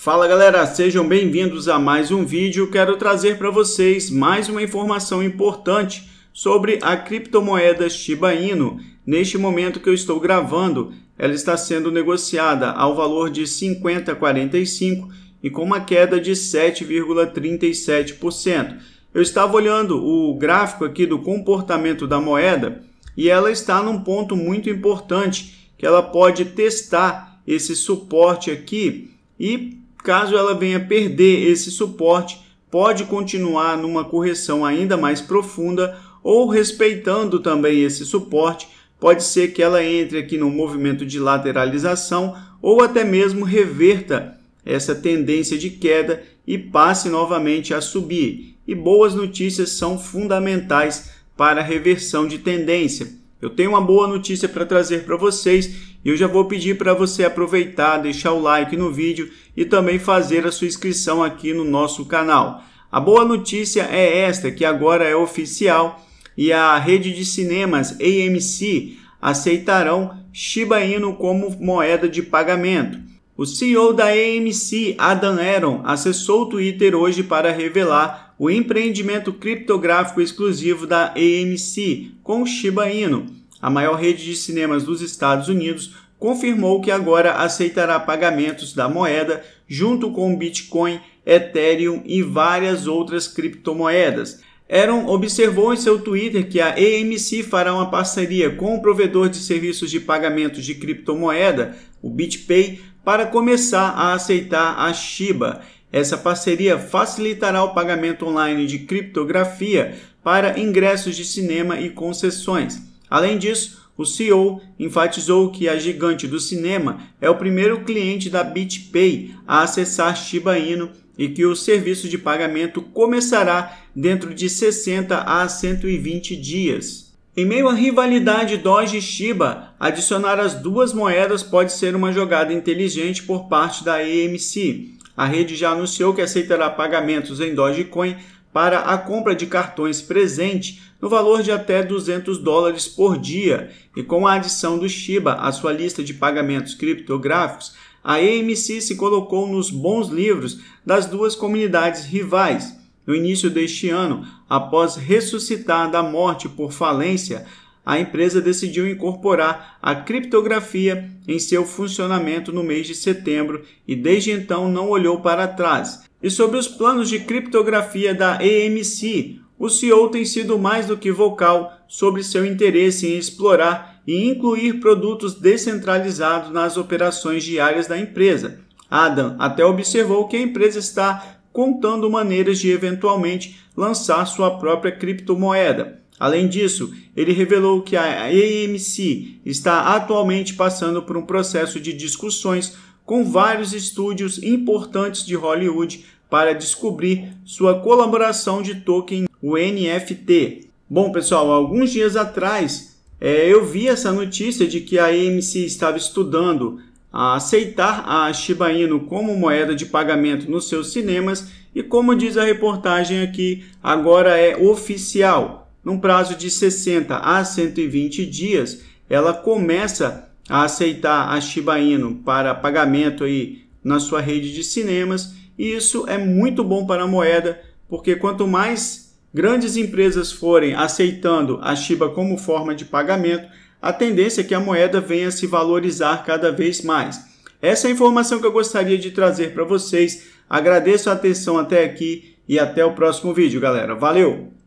Fala galera, sejam bem-vindos a mais um vídeo. Quero trazer para vocês mais uma informação importante sobre a criptomoeda Shiba Inu. Neste momento que eu estou gravando, ela está sendo negociada ao valor de 50,45 e com uma queda de 7,37%. Eu estava olhando o gráfico aqui do comportamento da moeda e ela está num ponto muito importante que ela pode testar esse suporte aqui e Caso ela venha perder esse suporte, pode continuar numa correção ainda mais profunda ou respeitando também esse suporte, pode ser que ela entre aqui no movimento de lateralização ou até mesmo reverta essa tendência de queda e passe novamente a subir. E boas notícias são fundamentais para a reversão de tendência. Eu tenho uma boa notícia para trazer para vocês e eu já vou pedir para você aproveitar, deixar o like no vídeo e também fazer a sua inscrição aqui no nosso canal. A boa notícia é esta, que agora é oficial e a rede de cinemas AMC aceitarão Shiba Inu como moeda de pagamento. O CEO da AMC, Adam Aaron, acessou o Twitter hoje para revelar o empreendimento criptográfico exclusivo da AMC com Shiba Inu. A maior rede de cinemas dos Estados Unidos confirmou que agora aceitará pagamentos da moeda junto com Bitcoin, Ethereum e várias outras criptomoedas. Aaron observou em seu Twitter que a EMC fará uma parceria com o provedor de serviços de pagamentos de criptomoeda, o BitPay, para começar a aceitar a Shiba. Essa parceria facilitará o pagamento online de criptografia para ingressos de cinema e concessões. Além disso, o CEO enfatizou que a gigante do cinema é o primeiro cliente da BitPay a acessar Shiba Inu e que o serviço de pagamento começará dentro de 60 a 120 dias. Em meio à rivalidade Doge e Shiba, adicionar as duas moedas pode ser uma jogada inteligente por parte da EMC. A rede já anunciou que aceitará pagamentos em Dogecoin para a compra de cartões presente no valor de até 200 dólares por dia, e com a adição do Shiba à sua lista de pagamentos criptográficos, a AMC se colocou nos bons livros das duas comunidades rivais. No início deste ano, após ressuscitar da morte por falência, a empresa decidiu incorporar a criptografia em seu funcionamento no mês de setembro e desde então não olhou para trás. E sobre os planos de criptografia da EMC, o CEO tem sido mais do que vocal sobre seu interesse em explorar e incluir produtos descentralizados nas operações diárias da empresa. Adam até observou que a empresa está contando maneiras de eventualmente lançar sua própria criptomoeda. Além disso, ele revelou que a AMC está atualmente passando por um processo de discussões com vários estúdios importantes de Hollywood para descobrir sua colaboração de token, o NFT. Bom, pessoal, alguns dias atrás é, eu vi essa notícia de que a AMC estava estudando a aceitar a Shiba Inu como moeda de pagamento nos seus cinemas e, como diz a reportagem aqui, agora é oficial num prazo de 60 a 120 dias, ela começa a aceitar a Shiba Inu para pagamento aí na sua rede de cinemas, e isso é muito bom para a moeda, porque quanto mais grandes empresas forem aceitando a Shiba como forma de pagamento, a tendência é que a moeda venha a se valorizar cada vez mais. Essa é a informação que eu gostaria de trazer para vocês. Agradeço a atenção até aqui e até o próximo vídeo, galera. Valeu!